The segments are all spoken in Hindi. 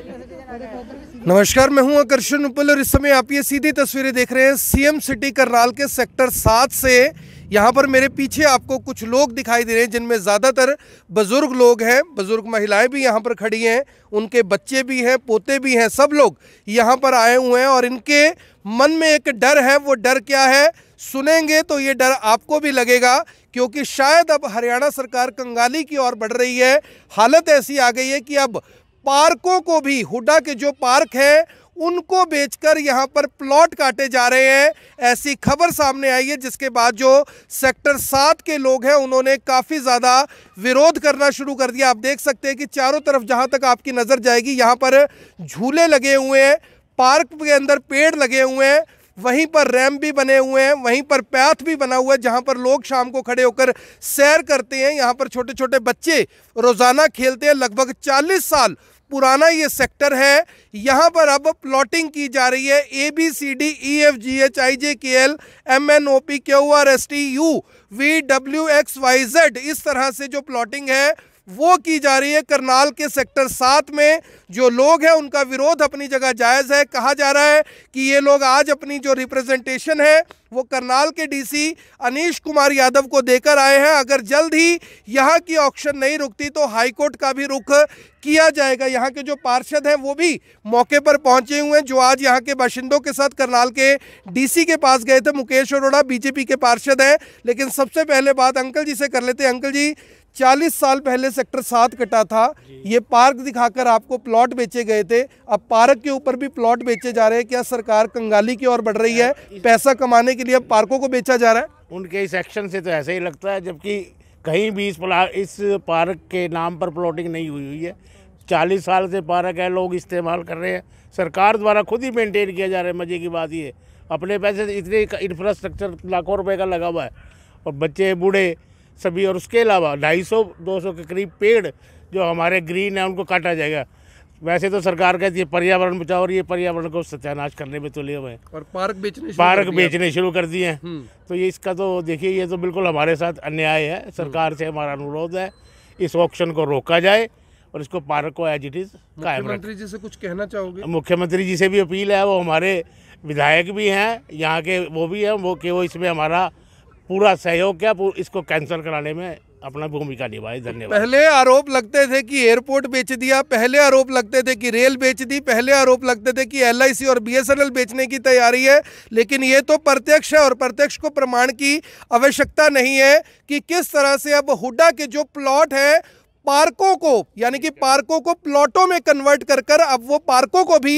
नमस्कार मैं हूं आकर्षण उपल और इस समय आप ये सीधी तस्वीरें देख रहे हैं सीएम सिटी करनाल के सेक्टर सात से यहां पर मेरे पीछे आपको कुछ लोग दिखाई दे रहे हैं जिनमें ज़्यादातर बुज़ुर्ग लोग हैं बुज़ुर्ग महिलाएं भी यहां पर खड़ी हैं उनके बच्चे भी हैं पोते भी हैं सब लोग यहां पर आए हुए हैं और इनके मन में एक डर है वो डर क्या है सुनेंगे तो ये डर आपको भी लगेगा क्योंकि शायद अब हरियाणा सरकार कंगाली की ओर बढ़ रही है हालत ऐसी आ गई है कि अब पार्कों को भी हुडा के जो पार्क है उनको बेचकर यहाँ पर प्लॉट काटे जा रहे हैं ऐसी खबर सामने आई है जिसके बाद जो सेक्टर सात के लोग हैं उन्होंने काफ़ी ज़्यादा विरोध करना शुरू कर दिया आप देख सकते हैं कि चारों तरफ जहाँ तक आपकी नज़र जाएगी यहाँ पर झूले लगे हुए हैं पार्क के अंदर पेड़ लगे हुए हैं वहीं पर रैम भी बने हुए हैं वहीं पर पैथ भी बना हुआ है जहां पर लोग शाम को खड़े होकर सैर करते हैं यहाँ पर छोटे छोटे बच्चे रोज़ाना खेलते हैं लगभग चालीस साल पुराना ये सेक्टर है यहाँ पर अब प्लॉटिंग की जा रही है A B C D E F G H I J K L M N O P Q R S T U V W X Y Z इस तरह से जो प्लॉटिंग है वो की जा रही है करनाल के सेक्टर सात में जो लोग हैं उनका विरोध अपनी जगह जायज़ है कहा जा रहा है कि ये लोग आज अपनी जो रिप्रेजेंटेशन है वो करनाल के डीसी अनीश कुमार यादव को देकर आए हैं अगर जल्द ही यहाँ की ऑक्शन नहीं रुकती तो हाईकोर्ट का भी रुख किया जाएगा यहाँ के जो पार्षद हैं वो भी मौके पर पहुँचे हुए हैं जो आज यहाँ के बाशिंदों के साथ करनाल के डीसी के पास गए थे मुकेश अरोड़ा बीजेपी के पार्षद हैं लेकिन सबसे पहले बात अंकल जी से कर लेते हैं अंकल जी 40 साल पहले सेक्टर सात कटा था ये पार्क दिखाकर आपको प्लॉट बेचे गए थे अब पार्क के ऊपर भी प्लॉट बेचे जा रहे हैं क्या सरकार कंगाली की ओर बढ़ रही है पैसा कमाने के लिए अब पार्कों को बेचा जा रहा है उनके इस एक्शन से तो ऐसा ही लगता है जबकि कहीं भी इस इस पार्क के नाम पर प्लॉटिंग नहीं हुई हुई है चालीस साल से पार्क है लोग इस्तेमाल कर रहे हैं सरकार द्वारा खुद ही मेनटेन किया जा रहा है मज़े की बात ये अपने पैसे इतने इंफ्रास्ट्रक्चर लाखों रुपये का लगा हुआ है और बच्चे बूढ़े सभी और उसके अलावा ढाई सौ दो सौ के करीब पेड़ जो हमारे ग्रीन है उनको काटा जाएगा वैसे तो सरकार कहती है पर्यावरण बचाओ और ये पर्यावरण को सत्यानाश करने में तुले हुए हैं और पार्क बेचने पार्क बेचने शुरू कर दिए हैं हम्म। तो ये इसका तो देखिए ये तो बिल्कुल हमारे साथ अन्याय है हम्म। सरकार से हमारा अनुरोध है इस ऑप्शन को रोका जाए और इसको पार्क को एज इट इज कायम मुख्यमंत्री जी से कुछ कहना चाहोगे मुख्यमंत्री जी से भी अपील है वो हमारे विधायक भी हैं यहाँ के वो भी हैं वो कि वो इसमें हमारा पूरा सहयोग किया इसको कैंसिल कराने में अपना भूमिका निभाई धन्यवाद पहले आरोप लगते थे कि एयरपोर्ट बेच दिया पहले आरोप लगते थे कि रेल बेच दी पहले आरोप लगते थे कि एलआईसी और बीएसएनएल बेचने की तैयारी है लेकिन ये तो प्रत्यक्ष है और प्रत्यक्ष को प्रमाण की आवश्यकता नहीं है कि किस तरह से अब हुडा के जो प्लॉट है पार्कों को यानी कि पार्कों को प्लॉटों में कन्वर्ट कर कर अब वो पार्कों को भी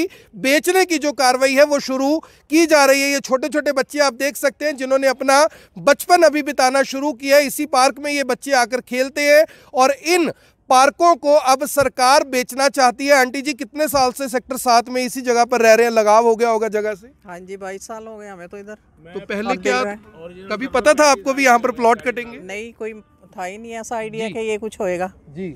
बेचने की जो कार्रवाई है वो शुरू की जा रही है ये छोटे छोटे बच्चे आप देख सकते हैं जिन्होंने अपना बचपन अभी बिताना शुरू किया है इसी पार्क में ये बच्चे आकर खेलते हैं और इन पार्कों को अब सरकार बेचना चाहती है आंटी जी कितने साल से सेक्टर सात में इसी जगह पर रह रहे हैं लगाव हो गया होगा जगह से हाँ जी बाईस साल हो गए हमें तो इधर तो पहले क्या कभी पता था आपको भी यहाँ पर प्लॉट कटेंगे नहीं कोई था ही नहीं ऐसा आइडिया कि ये कुछ होएगा जी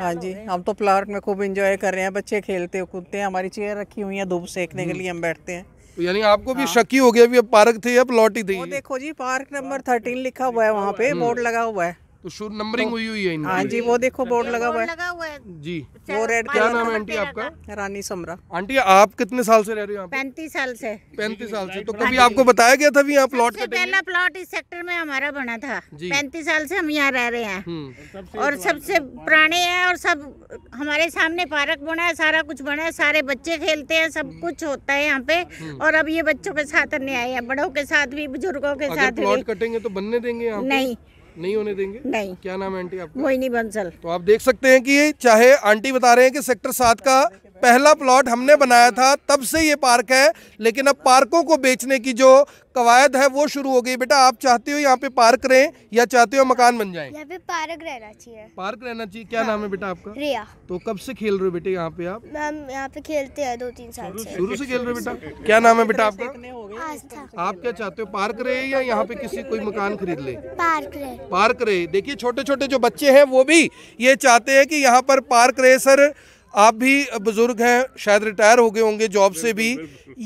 हाँ जी हम तो प्लाट में खूब इंजॉय कर रहे हैं बच्चे खेलते कूदते हैं हमारी चेयर रखी हुई है धूप सेकने के लिए हम बैठते हैं यानी आपको भी हाँ। शकी हो गया अभी पार्क थे या प्लॉट ही थे देखो जी पार्क नंबर थर्टीन लिखा हुआ है वहाँ पे बोर्ड हम्म। लगा हुआ है तो शुरू नंबरिंग तो- हुई हुई है इनकी हाँ जी वो देखो बोर्ड लगा हुआ है जी अच्छा, वो रेड क्या नाम है आंटी आपका रानी समरा आंटी आप कितने साल से रह रही हो पैंतीस साल से पैंतीस साल से तो हाँ कभी आपको बताया गया था भी यहाँ प्लॉट पहला प्लॉट इस सेक्टर में हमारा बना था पैंतीस साल से हम यहाँ रह रहे हैं हम्म। और सबसे पुराने है और सब हमारे सामने पार्क बना है सारा कुछ बना है सारे बच्चे खेलते हैं सब हम्म। कुछ होता है यहाँ पे हम्म। और अब ये बच्चों के साथ नहीं आए हैं बड़ों के साथ भी बुजुर्गों के साथ कटेंगे तो बनने देंगे नहीं नहीं होने देंगे नहीं क्या नाम है आंटी आपका मोहिनी बंसल तो आप देख सकते हैं कि चाहे आंटी बता रहे हैं कि सेक्टर सात का पहला प्लॉट हमने बनाया था तब से ये पार्क है लेकिन अब पार्कों को बेचने की जो कवायद है वो शुरू हो गई बेटा आप चाहते हो यहाँ पे पार्क रहें या चाहते हो मकान बन जाए यहाँ पे पार्क रहना चाहिए पार्क रहना चाहिए क्या हाँ। नाम है बेटा आपका रिया तो कब से खेल रहे हो बेटे यहाँ पे आप मैम यहाँ पे खेलते हैं दो तीन साल शुरू से खेल रहे हो बेटा क्या नाम है बेटा आपका पास था आप क्या चाहते हो पार्क रहे या यहाँ पे किसी कोई मकान खरीद ले पार्क रहे पार्क रहे देखिए छोटे छोटे जो बच्चे हैं वो भी ये चाहते हैं कि यहाँ पर पार्क रहे सर आप भी बुजुर्ग हैं शायद रिटायर हो गए होंगे जॉब से भी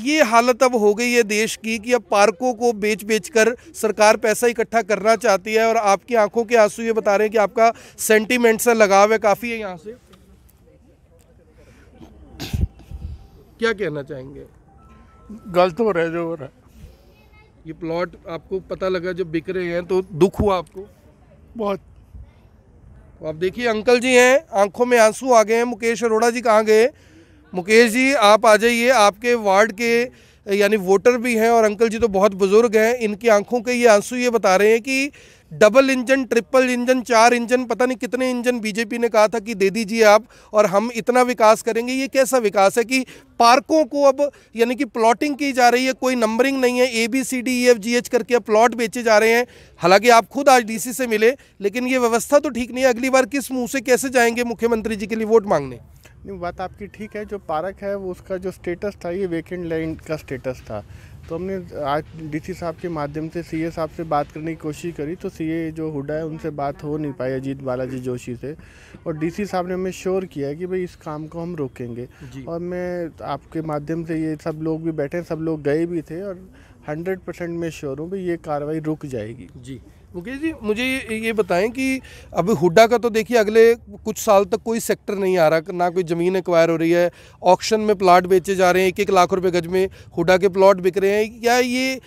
ये हालत अब हो गई है देश की कि अब पार्कों को बेच बेच कर सरकार पैसा इकट्ठा करना चाहती है और आपकी आंखों के आंसू ये बता रहे हैं कि आपका सेंटीमेंट से लगाव है काफ़ी है यहाँ से क्या कहना चाहेंगे गलत हो रहा है जो हो रहा है ये प्लॉट आपको पता लगा जब बिक रहे हैं तो दुख हुआ आपको बहुत तो आप देखिए अंकल जी हैं आंखों में आंसू आ गए हैं मुकेश अरोड़ा जी कहाँ गए मुकेश जी आप आ जाइए आपके वार्ड के यानी वोटर भी हैं और अंकल जी तो बहुत बुज़ुर्ग हैं इनकी आंखों के ये आंसू ये बता रहे हैं कि डबल इंजन ट्रिपल इंजन चार इंजन पता नहीं कितने इंजन बीजेपी ने कहा था कि दे दीजिए आप और हम इतना विकास करेंगे ये कैसा विकास है कि पार्कों को अब यानी कि प्लॉटिंग की जा रही है कोई नंबरिंग नहीं है A B C D E F G H करके अब प्लॉट बेचे जा रहे हैं हालांकि आप खुद आज सी से मिले लेकिन ये व्यवस्था तो ठीक नहीं है अगली बार किस मुँह से कैसे जाएंगे मुख्यमंत्री जी के लिए वोट मांगने नहीं बात आपकी ठीक है जो पार्क है वो उसका जो स्टेटस था ये वेकेंट लैंड का स्टेटस था तो हमने आज डीसी साहब के माध्यम से सीए साहब से बात करने की कोशिश करी तो सीए जो हुडा है उनसे बात हो नहीं पाई अजीत बालाजी जोशी से और डीसी साहब ने हमें श्योर किया है कि भाई इस काम को हम रोकेंगे और मैं आपके माध्यम से ये सब लोग भी बैठे सब लोग गए भी थे और हंड्रेड परसेंट मैं श्योर हूँ भाई ये कार्रवाई रुक जाएगी जी मुकेश जी मुझे ये बताएं कि अभी हुड्डा का तो देखिए अगले कुछ साल तक कोई सेक्टर नहीं आ रहा ना कोई ज़मीन एक्वायर हो रही है ऑक्शन में प्लाट बेचे जा रहे हैं एक एक लाख रुपए गज में हुड्डा के प्लॉट बिक रहे हैं या ये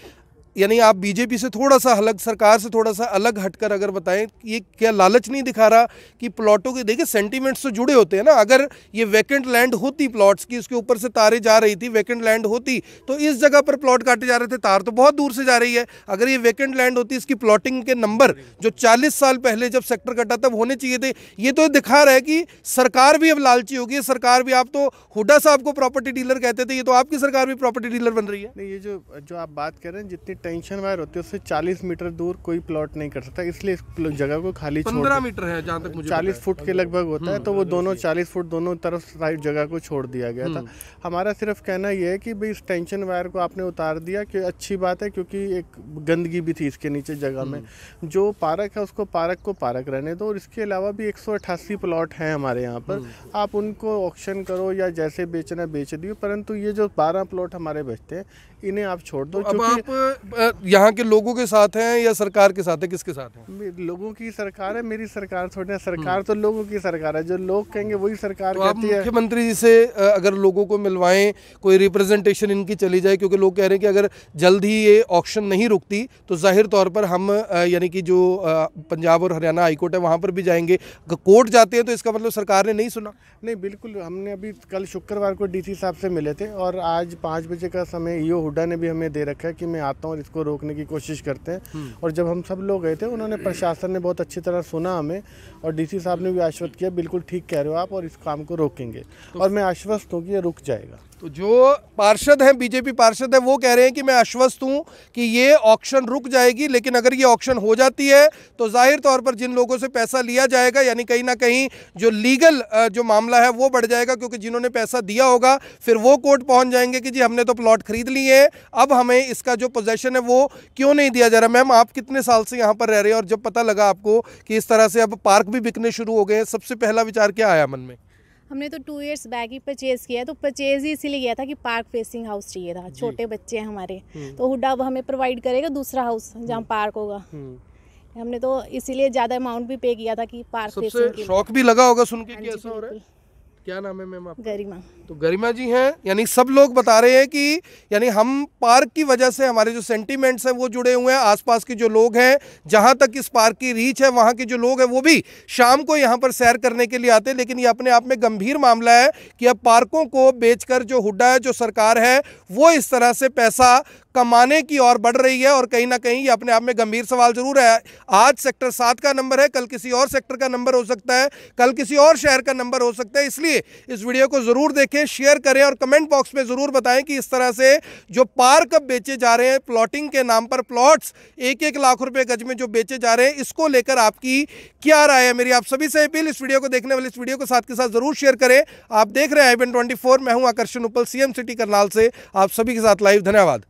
यानी आप बीजेपी से थोड़ा सा अलग सरकार से थोड़ा सा अलग हटकर अगर बताएं ये क्या लालच नहीं दिखा रहा कि प्लॉटों के देखिए सेंटीमेंट्स से तो जुड़े होते हैं ना अगर ये वैकेंट लैंड होती प्लॉट्स की उसके ऊपर से तारे जा रही थी वैकेंट लैंड होती तो इस जगह पर प्लॉट काटे जा रहे थे तार तो बहुत दूर से जा रही है अगर ये वैकेंट लैंड होती इसकी प्लॉटिंग के नंबर जो चालीस साल पहले जब सेक्टर कटा तब होने चाहिए थे ये तो दिखा रहा है कि सरकार भी अब लालची होगी सरकार भी आप तो हुडा साहब को प्रॉपर्टी डीलर कहते थे ये तो आपकी सरकार भी प्रॉपर्टी डीलर बन रही है नहीं ये जो जो आप बात कर रहे हैं जितनी टेंशन वायर होती है उससे 40 मीटर दूर कोई प्लॉट नहीं कर सकता इसलिए इस जगह को खाली पंद्रह मीटर है जहाँ तक मुझे चालीस फुट के लगभग होता है हम्म, तो वो दोनों 40 फुट दोनों तरफ राइट जगह को छोड़ दिया गया था हम्म। हमारा सिर्फ कहना यह है कि भाई इस टेंशन वायर को आपने उतार दिया कि अच्छी बात है क्योंकि एक गंदगी भी थी इसके नीचे जगह में हम्म। जो पार्क है उसको पार्क को पार्क रहने दो और इसके अलावा भी एक प्लॉट हैं हमारे यहाँ पर आप उनको ऑप्शन करो या जैसे बेचना बेच दियो परंतु ये जो बारह प्लॉट हमारे बचते हैं इन्हें आप छोड़ दो तो अब आप यहाँ के लोगों के साथ हैं या सरकार के साथ है किसके साथ हैं लोगों की सरकार है मेरी सरकार थोड़ी है सरकार तो लोगों की सरकार है जो लोग कहेंगे वही सरकार तो कहती है मुख्यमंत्री जी से अगर लोगों को मिलवाएं कोई रिप्रेजेंटेशन इनकी चली जाए क्योंकि लोग कह रहे हैं कि अगर जल्द ही ये ऑप्शन नहीं रुकती तो जाहिर तौर पर हम यानी कि जो पंजाब और हरियाणा हाईकोर्ट है वहाँ पर भी जाएंगे कोर्ट जाते हैं तो इसका मतलब सरकार ने नहीं सुना नहीं बिल्कुल हमने अभी कल शुक्रवार को डीसी साहब से मिले थे और आज पाँच बजे का समय ईओ हुडा ने भी हमें दे रखा है कि मैं आता हूँ और इसको रोकने की कोशिश करते हैं हम्म। और जब हम सब लोग गए थे उन्होंने प्रशासन ने बहुत अच्छी तरह सुना हमें और डीसी साहब ने भी आश्वस्त किया बिल्कुल ठीक कह रहे हो आप और इस काम को रोकेंगे तो और मैं आश्वस्त हूँ कि ये रुक जाएगा तो जो पार्षद हैं बीजेपी पार्षद हैं वो कह रहे हैं कि मैं आश्वस्त हूँ कि ये ऑक्शन रुक जाएगी लेकिन अगर ये ऑक्शन हो जाती है तो जाहिर तौर पर जिन लोगों से पैसा लिया जाएगा यानी कहीं ना कहीं जो लीगल जो मामला है वो बढ़ जाएगा क्योंकि जिन्होंने पैसा दिया होगा फिर वो कोर्ट पहुँच जाएंगे कि जी हमने तो प्लॉट खरीद लिए हैं अब हमें इसका जो पोजेशन है वो क्यों नहीं दिया जा रहा मैम आप कितने साल से यहाँ पर रह रहे हैं और जब पता लगा आपको कि इस तरह से अब पार्क भी बिकने शुरू हो गए हैं सबसे पहला विचार क्या आया मन में हमने तो टू इयर्स बैक ही परचेज़ किया तो परचेज़ ही इसीलिए किया था कि पार्क फेसिंग हाउस चाहिए था छोटे बच्चे हैं हमारे हम्म। तो हुडा अब हमें प्रोवाइड करेगा दूसरा हाउस जहाँ पार्क हम्म। होगा हम्म। हमने तो इसीलिए ज़्यादा अमाउंट भी पे किया था कि पार्क सबसे शौक भी लगा होगा सुन के हाँ हो रहा है क्या नाम है मैम आप गरिमा तो गरिमा जी हैं यानी सब लोग बता रहे हैं कि यानी हम पार्क की वजह से हमारे जो सेंटीमेंट्स हैं वो जुड़े हुए हैं आसपास के जो लोग हैं जहां तक इस पार्क की रीच है वहां के जो लोग हैं वो भी शाम को यहां पर सैर करने के लिए आते हैं लेकिन ये अपने आप में गंभीर मामला है कि अब पार्कों को बेचकर जो हुड्डा है जो सरकार है वो इस तरह से पैसा कमाने की ओर बढ़ रही है और कहीं ना कहीं ये अपने आप में गंभीर सवाल जरूर है आज सेक्टर सात का नंबर है कल किसी और सेक्टर का नंबर हो सकता है कल किसी और शहर का नंबर हो सकता है इसलिए लिए इस वीडियो को ज़रूर देखें शेयर करें और कमेंट बॉक्स में ज़रूर बताएं कि इस तरह से जो पार्क बेचे जा रहे हैं प्लॉटिंग के नाम पर प्लॉट्स एक एक लाख रुपए गज में जो बेचे जा रहे हैं इसको लेकर आपकी क्या राय है मेरी आप सभी से अपील इस वीडियो को देखने वाले इस वीडियो को साथ के साथ ज़रूर शेयर करें आप देख रहे हैं आई 24 मैं हूं आकर्षण उपल सीएम सिटी करनाल से आप सभी के साथ लाइव धन्यवाद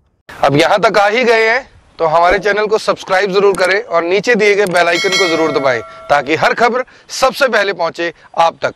अब यहाँ तक आ ही गए हैं तो हमारे चैनल को सब्सक्राइब जरूर करें और नीचे दिए गए बेल आइकन को जरूर दबाएं ताकि हर खबर सबसे पहले पहुंचे आप तक